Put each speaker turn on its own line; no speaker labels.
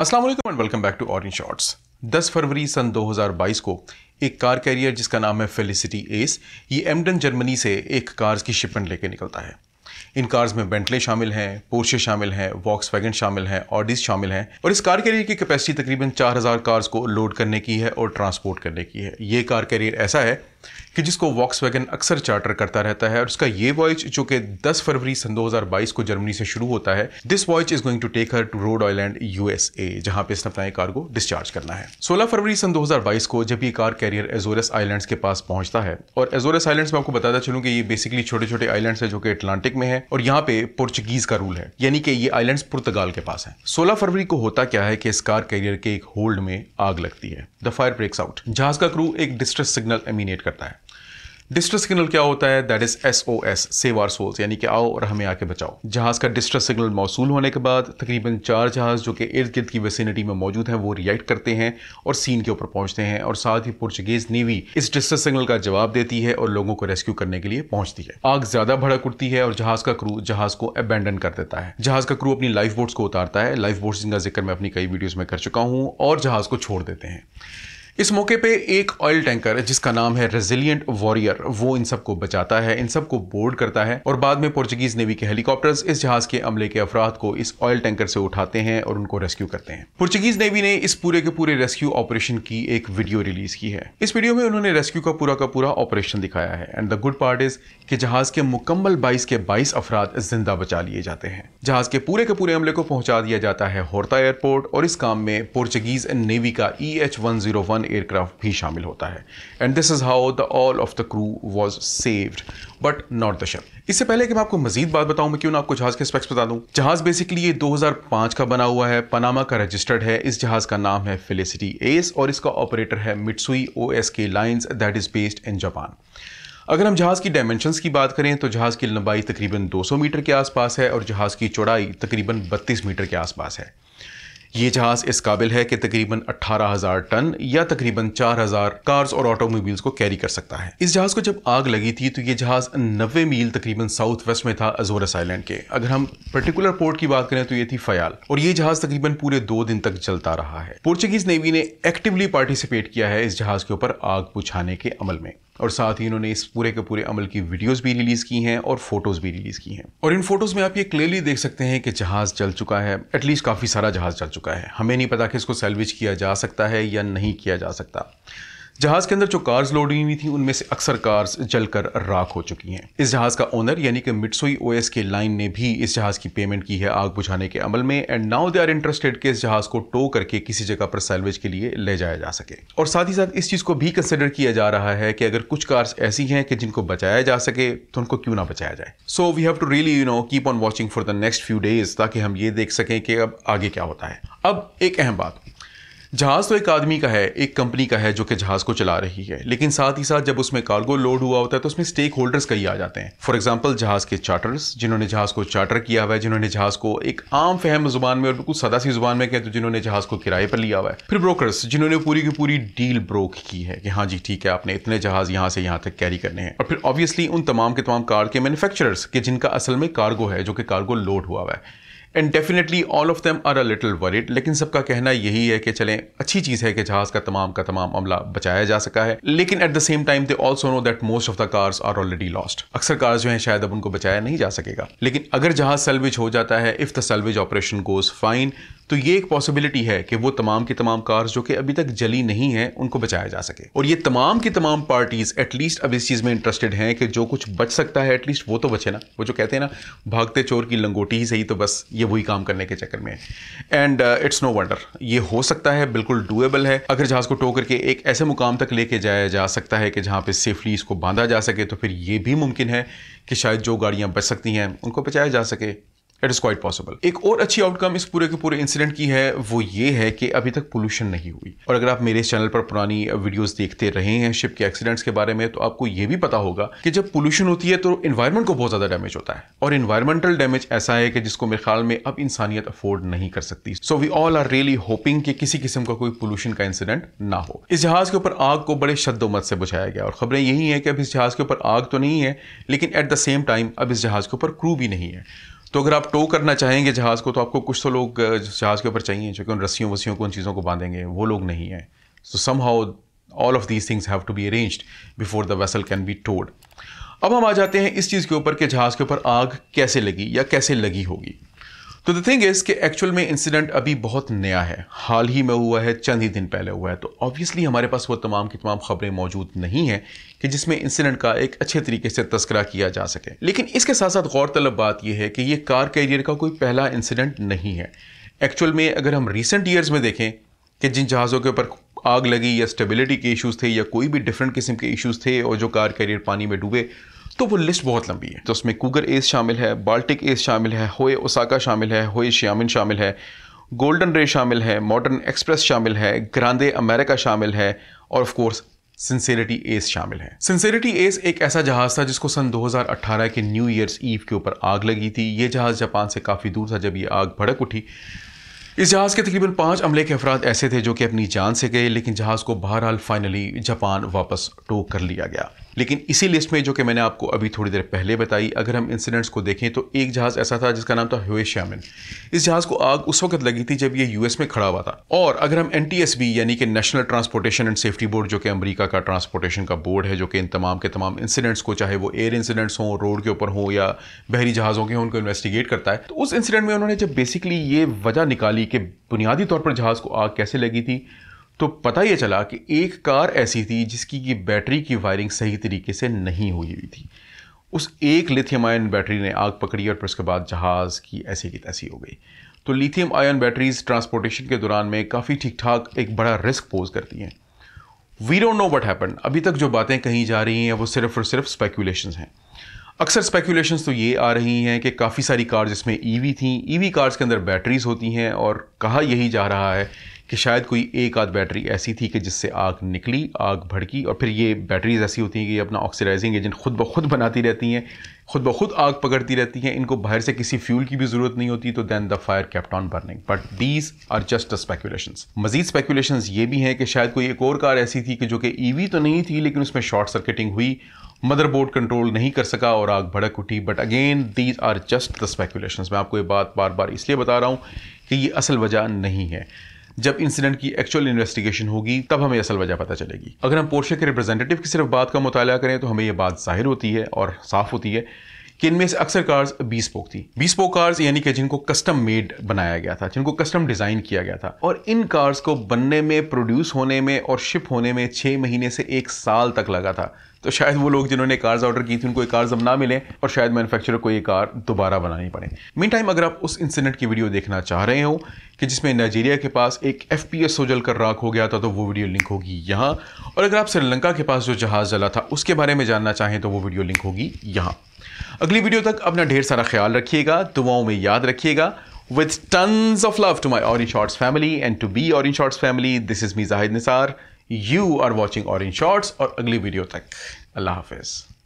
Aslam and welcome back to Orange Shorts 10 फरवरी सन 2022 को एक कार कैरियर जिसका नाम है फेलिसिटी एस ये एमडन जर्मनी से एक कार्स की शिपमेंट लेके निकलता है इन कार्स में बेंटले शामिल हैं पोर्शे शामिल हैं वॉक्स वैगन शामिल हैं ऑडिस शामिल हैं और इस कार कैरियर की कैपेसिटी तकरीबन 4000 कार्स को लोड करने की है और ट्रांसपोर्ट करने की है ये कार कैरियर ऐसा है कि जिसको वॉक्स अक्सर चार्टर करता रहता है और उसका ये वॉयज जो कि 10 फरवरी सन 2022 को जर्मनी से शुरू होता है this voyage is going to take her to Rhode Island USA जहां पे इसने अपना कार्गो डिस्चार्ज करना है 16 फरवरी सन 2022 को जब ये कार कैरियर एजोरस आइलैंड्स के पास पहुंचता है और एजोरस आइलैंड्स में आपको बताता चलूँ कि ये बेसिकली छोटे छोटे आइलैंड है जो कि अटलांटिक में है और यहाँ पे पोर्चुगीज का रूल है यानी कि ये आइलैंड पुर्तगाल के पास है सोलह फरवरी को होता क्या है कि इस कार कैरियर के एक होल्ड में आग लगती है द फायर ब्रेक्स आउट जहाज का क्रू एक डिस्ट्रेस सिग्नल एमिनेट करता है डिस्ट्रेस सिग्नल क्या होता है that is S O S save our souls यानी कि आओ और हमें आके बचाओ जहाज का डिस्ट्रेस सिग्नल मौसू होने के बाद तकरीबन चार जहाज जो कि इर्द गिर्द की वेसिनिटी में मौजूद हैं वो रिएक्ट करते हैं और सीन के ऊपर पहुंचते हैं और साथ ही पुर्चुगेज नेवी इस डिस्ट्रेस सिग्नल का जवाब देती है और लोगों को रेस्क्यू करने के लिए पहुंचती है आग ज्यादा भड़क उठती है और जहाज का क्रू जहाज को अबेंडन कर देता है जहाज का क्रू अपनी लाइफ बोट्स को उतारता है लाइफ बोट्स जिनका जिक्र मैं अपनी कई वीडियोज में कर चुका हूँ और जहाज को छोड़ देते हैं इस मौके पे एक ऑयल टैंकर जिसका नाम है रेजिलियंट वॉरियर वो इन सबको बचाता है इन सबको बोर्ड करता है और बाद में पोर्चुगीज नेवी के हेलीकॉप्टर्स इस जहाज के अमले के अफराद को इस ऑयल टैंकर से उठाते हैं और उनको रेस्क्यू करते हैं पोर्चुगीज नेवी ने इस पूरे के पूरे रेस्क्यू ऑपरेशन की एक वीडियो रिलीज की है इस वीडियो में उन्होंने रेस्क्यू का पूरा का पूरा ऑपरेशन दिखाया है and the good part is कि जहाज के मुकम्मल बाईस के बाईस अफराद जिंदा बचा लिए जाते हैं जहाज के पूरे के पूरे अमले को पहुंचा दिया जाता है होरता एयरपोर्ट और इस काम में पोर्चुगीज नेवी का E H one zero one aircraft भी शामिल होता है and this is how the all of the crew was saved but not the ship इससे पहले कि मैं आपको मजीद बात बताऊं मैं क्यों ना आपको जहाज के स्पेक्स बता दूं जहाज बेसिकली ये 2005 का बना हुआ है पनामा का रजिस्टर्ड है इस जहाज का नाम है फिलिसिटी एस और इसका ऑपरेटर है Mitsui O S K lines that is based in Japan अगर हम जहाज़ की डायमेंशंस की बात करें तो जहाज़ की लंबाई तकरीबन 200 मीटर के आसपास है और जहाज़ की चौड़ाई तकरीबन 32 मीटर के आसपास है ये जहाज़ इस काबिल है कि तकरीबन 18,000 टन या तकरीबन 4,000 कार्स और ऑटोमोबाइल्स को कैरी कर सकता है इस जहाज़ को जब आग लगी थी तो ये जहाज़ नब्बे मील तकरीबन साउथ वेस्ट में था अजोरस आइलैंड के अगर हम पर्टिकुलर पोर्ट की बात करें तो ये थी फयाल और ये जहाज़ तकरीबन पूरे दो दिन तक चलता रहा है पोर्चुगीज़ नेवी ने एक्टिवली पार्टिसिपेट किया है इस जहाज़ के ऊपर आग बुझाने के अमल में और साथ ही इन्होंने इस पूरे के पूरे अमल की वीडियोस भी रिलीज़ की हैं और फोटोज़ भी रिलीज़ की हैं और इन फोटोज़ में आप ये क्लियरली देख सकते हैं कि जहाज़ चल चुका है एटलीस्ट काफ़ी सारा जहाज़ चल चुका है हमें नहीं पता कि इसको सैलविच किया जा सकता है या नहीं किया जा सकता जहाज के अंदर जो कार्स लोड हुई हुई थी उनमें से अक्सर कार्स जलकर राख हो चुकी हैं इस जहाज का ओनर यानी कि मिटसोई ओएस के लाइन ने भी इस जहाज की पेमेंट की है आग बुझाने के अमल में and now they are interested कि इस जहाज को टो करके किसी जगह पर सैलवेज के लिए ले जाया जा सके और साथ ही साथ इस चीज को भी कंसिडर किया जा रहा है कि अगर कुछ कार्स ऐसी हैं कि जिनको बचाया जा सके तो उनको क्यों ना बचाया जाए so we have to really you know keep on watching for the next few days ताकि हम ये देख सकें कि अब आगे क्या होता है अब एक अहम बात जहाज़ तो एक आदमी का है एक कंपनी का है जो कि जहाज़ को चला रही है लेकिन साथ ही साथ जब उसमें कार्गो लोड हुआ होता है तो उसमें स्टेक होल्डर्स कई आ जाते हैं फॉर एग्जाम्पल जहाज़ के चार्टर्स जिन्होंने जहाज़ को चार्टर किया हुआ है जिन्होंने जहाज़ को एक आम फहम जुबान में और बिल्कुल सदा सी जुबान में कहते तो जिन्होंने जहाज़ को किराए पर लिया हुआ है फिर ब्रोकरस जिन्होंने पूरी की पूरी डील ब्रोक की है कि हाँ जी ठीक है आपने इतने जहाज़ यहाँ से यहाँ तक कैरी करने हैं और फिर ऑब्वियसली उन तमाम के तमाम कार के मैनुफेक्चरर्स के जिनका असल में कार्गो है जो कि कार्गो लोड हुआ हुआ है and definitely all of them are a little worried लेकिन सबका कहना यही है कि चलें अच्छी चीज़ है कि जहाज़ का तमाम का तमाम अमला बचाया जा सका है लेकिन at the same time they also know that most of the cars are already lost अक्सर कार्स जो हैं शायद अब उनको बचाया नहीं जा सकेगा लेकिन अगर जहाज़ सल्वेज हो जाता है if the salvage operation goes fine तो ये एक पॉसिबिलिटी है कि वो तमाम की तमाम कार्स जो कि अभी तक जली नहीं है उनको बचाया जा सके और ये तमाम की तमाम पार्टीज एटलीस्ट अब इस चीज़ में इंटरेस्टेड हैं कि जो कुछ बच सकता है एटलीस्ट वो तो बचे ना वो जो कहते हैं ना भागते चोर की लंगोटी ही सही तो बस ये वही काम करने के चक्कर में एंड इट्स नो वंडर ये हो सकता है बिल्कुल डुएबल है अगर जहाज़ को टो करके एक ऐसे मुकाम तक लेके जाया जा सकता है कि जहाँ पर सेफली इसको बांधा जा सके तो फिर ये भी मुमकिन है कि शायद जो गाड़ियाँ बच सकती हैं उनको बचाया जा सके इट इज़ क्वाइट पॉसिबल एक और अच्छी आउटकम इस पूरे के पूरे इंसिडेंट की है वो ये है कि अभी तक पोल्यूशन नहीं हुई और अगर आप मेरे चैनल पर पुरानी वीडियोस देखते रहे हैं शिप के एक्सीडेंट्स के बारे में तो आपको ये भी पता होगा कि जब पोल्यूशन होती है तो इन्वायरमेंट को बहुत ज़्यादा डैमेज होता है और इन्वायरमेंटल डैमेज ऐसा है कि जिसको मेरे ख्याल में अब इंसानियत अफोर्ड नहीं कर सकती so we all are really hoping कि किसी किस्म का कोई पोल्यूशन का इंसिडेंट ना हो इस जहाज के ऊपर आग को बड़े शद्दोमत से बुझाया गया और खबरें यही है कि अब इस जहाज के ऊपर आग तो नहीं है लेकिन एट द सेम टाइम अब इस जहाज के ऊपर क्रू भी नहीं है तो अगर आप टो करना चाहेंगे जहाज़ को तो आपको कुछ तो लोग जहाज़ के ऊपर चाहिए जो कि उन रस्सियों वस्सियों को उन चीज़ों को बांधेंगे वो लोग नहीं हैं so somehow all of these things have to be arrange before the vessel can be towed अब हम आ जाते हैं इस चीज़ के ऊपर कि जहाज़ के ऊपर आग कैसे लगी या कैसे लगी होगी तो द थिंग इज कि एक्चुअल में इंसिडेंट अभी बहुत नया है हाल ही में हुआ है चंद ही दिन पहले हुआ है तो ऑब्वियसली हमारे पास वो तमाम की तमाम खबरें मौजूद नहीं हैं कि जिसमें इंसिडेंट का एक अच्छे तरीके से तस्करा किया जा सके लेकिन इसके साथ साथ गौरतलब बात यह है कि ये कार कैरियर का कोई पहला इंसिडेंट नहीं है एक्चुअल में अगर हम रिसेंट ईयर्स में देखें कि जिन जहाज़ों के ऊपर आग लगी या स्टेबिलिटी के इश्यूज़ थे या कोई भी डिफरेंट किस्म के इश्यूज़ थे और जो कार कैरियर पानी में डूबे तो वो लिस्ट बहुत लंबी है तो उसमें कूगर एस शामिल है बाल्टिक एस शामिल है होए ओसाका शामिल है होए श्यामिन शामिल है गोल्डन रे शामिल है मॉडर्न एक्सप्रेस शामिल है ग्रांदे अमेरिका शामिल है और ऑफ कोर्स सिंसेरिटी एस शामिल है सिंसेरिटी एस एक ऐसा जहाज था जिसको सन 2018 के न्यू ईयर्स ईव के ऊपर आग लगी थी ये जहाज जापान से काफ़ी दूर था जब ये आग भड़क उठी इस जहाज़ के तकरीबन पांच अमले के अफराद ऐसे थे जो कि अपनी जान से गए लेकिन जहाज़ को बहरहाल फाइनली जापान वापस टो कर लिया गया लेकिन इसी लिस्ट में जो कि मैंने आपको अभी थोड़ी देर पहले बताई अगर हम इंसिडेंट्स को देखें तो एक जहाज़ ऐसा था जिसका नाम था हुए श्यामिन इस जहाज़ को आग उस वक्त लगी थी जब ये यूएस में खड़ा हुआ था और अगर हम एन यानी कि national transportation and safety board जो कि अमरीका का ट्रांसपोर्टेशन का बोर्ड है जो कि इन तमाम के तमाम इंसिडेंट्स को चाहे वो एयर इंसिडेंट्स हों रोड के ऊपर हों या बहरी जहाज़ों के हों उनको इन्वेस्टिगेट करता है तो उस इंसिडेंट में उन्होंने जब बेसिकली ये वजह निकाली कि बुनियादी तौर पर जहाज़ को आग कैसे लगी थी तो पता ये चला कि एक कार ऐसी थी जिसकी कि बैटरी की वायरिंग सही तरीके से नहीं हुई हुई थी उस एक लिथियम आयन बैटरी ने आग पकड़ी और फिर उसके बाद जहाज़ की ऐसी की तैसी हो गई तो लिथियम आयन बैटरीज ट्रांसपोर्टेशन के दौरान में काफ़ी ठीक ठाक एक बड़ा रिस्क पोज करती हैं we don't know what happen अभी तक जो बातें कही जा रही हैं वो सिर्फ और सिर्फ स्पेकुलेशन हैं अक्सर स्पेकुलेशंस तो ये आ रही हैं कि काफ़ी सारी कार जिसमें ईवी थी ईवी कार्स के अंदर बैटरीज होती हैं और कहा यही जा रहा है कि शायद कोई एक आध बैटरी ऐसी थी कि जिससे आग निकली आग भड़की और फिर ये बैटरीज ऐसी होती हैं कि ये अपना ऑक्सीडाइजिंग एजेंट खुद ब खुद बनाती रहती हैं खुद ब खुद आग पकड़ती रहती हैं इनको बाहर से किसी फ्यूल की भी ज़रूरत नहीं होती तो then the fire kept on burning but these are just the speculation मजीद स्पेकुलेशन ये भी हैं कि शायद कोई एक और कार ऐसी थी कि जो कि ईवी e तो नहीं थी लेकिन उसमें शॉर्ट सर्किटिंग हुई मदरबोर्ड कंट्रोल नहीं कर सका और आग भड़क उठी but again these are just the speculation मैं आपको ये बात बार बार इसलिए बता रहा हूँ कि ये असल वजह नहीं है जब इंसिडेंट की एक्चुअल इन्वेस्टिगेशन होगी तब हमें असल वजह पता चलेगी अगर हम पोर्शे के रिप्रेजेंटेटिव की सिर्फ बात का मुताल करें तो हमें यह बात जाहिर होती है और साफ होती है कि इनमें से अक्सर कार्स पोक थी पोक कार्स यानी कि जिनको कस्टम मेड बनाया गया था जिनको कस्टम डिजाइन किया गया था और इन कार्स को बनने में प्रोड्यूस होने में और शिप होने में छः महीने से एक साल तक लगा था तो शायद वो लोग जिन्होंने कार्स ऑर्डर की थी उनको ये कार्स अब ना मिले और शायद मैन्युफैक्चरर को ये कार दोबारा बनानी पड़े मीन टाइम अगर आप उस इंसिडेंट की वीडियो देखना चाह रहे हो कि जिसमें नाइजीरिया के पास एक एफ पी एस सोजल कर राख हो गया था तो वो वीडियो लिंक होगी यहाँ और अगर आप श्रीलंका के पास जो जहाज़ जला था उसके बारे में जानना चाहें तो वो वीडियो लिंक होगी यहाँ अगली वीडियो तक अपना ढेर सारा ख्याल रखिएगा दुआओं में याद रखिएगा with tons of love to my orange shorts family and to be orange shorts family this is me Zahid Nisar you are watching orange shorts और अगली वीडियो तक अल्लाह हाफिज़